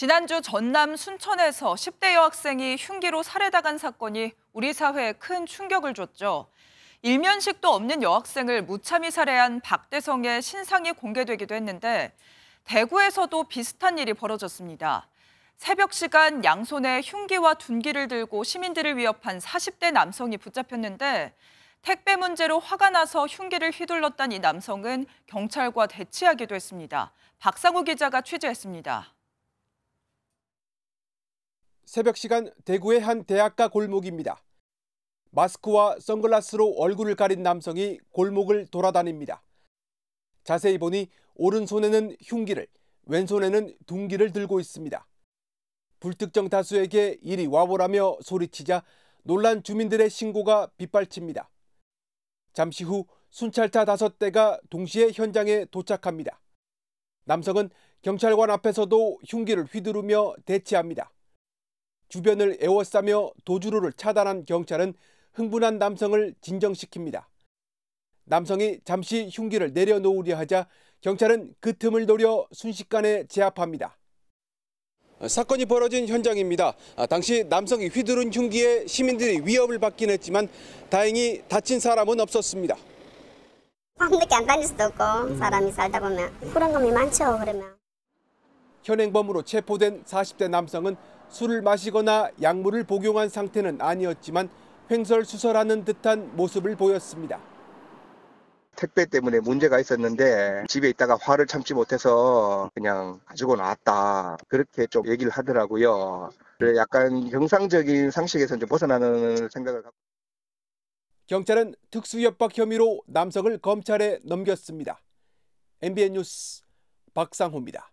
지난주 전남 순천에서 10대 여학생이 흉기로 살해당한 사건이 우리 사회에 큰 충격을 줬죠. 일면식도 없는 여학생을 무참히 살해한 박대성의 신상이 공개되기도 했는데 대구에서도 비슷한 일이 벌어졌습니다. 새벽 시간 양손에 흉기와 둔기를 들고 시민들을 위협한 40대 남성이 붙잡혔는데 택배 문제로 화가 나서 흉기를 휘둘렀던 이 남성은 경찰과 대치하기도 했습니다. 박상우 기자가 취재했습니다. 새벽 시간 대구의 한 대학가 골목입니다. 마스크와 선글라스로 얼굴을 가린 남성이 골목을 돌아다닙니다. 자세히 보니 오른손에는 흉기를, 왼손에는 둥기를 들고 있습니다. 불특정 다수에게 이리 와보라며 소리치자 놀란 주민들의 신고가 빗발칩니다. 잠시 후 순찰차 다섯 대가 동시에 현장에 도착합니다. 남성은 경찰관 앞에서도 흉기를 휘두르며 대치합니다. 주변을 에워싸며 도주로를 차단한 경찰은 흥분한 남성을 진정시킵니다. 남성이 잠시 흉기를 내려놓으려 하자 경찰은 그 틈을 노려 순식간에 제압합니다. 사건이 벌어진 현장입니다. 아, 당시 남성이 휘두른 흉기에 시민들이 위협을 받긴 했지만 다행히 다친 사람은 없었습니다. 밤늦게 안 다닐 수도 없고 사람이 살다 보면 불안감이 많죠 그러면. 현행범으로 체포된 40대 남성은 술을 마시거나 약물을 복용한 상태는 아니었지만 횡설수설하는 듯한 모습을 보였습니다. 택배 때문에 문제가 있었는데 집에 있다가 화를 참지 못해서 그냥 가지고 나왔다 그렇게 좀 얘기를 하더라고요. 약간 경상적인 상식에서 좀 벗어나는 생각을 갖고. 경찰은 특수협박 혐의로 남성을 검찰에 넘겼습니다. MBN 뉴스 박상호입니다.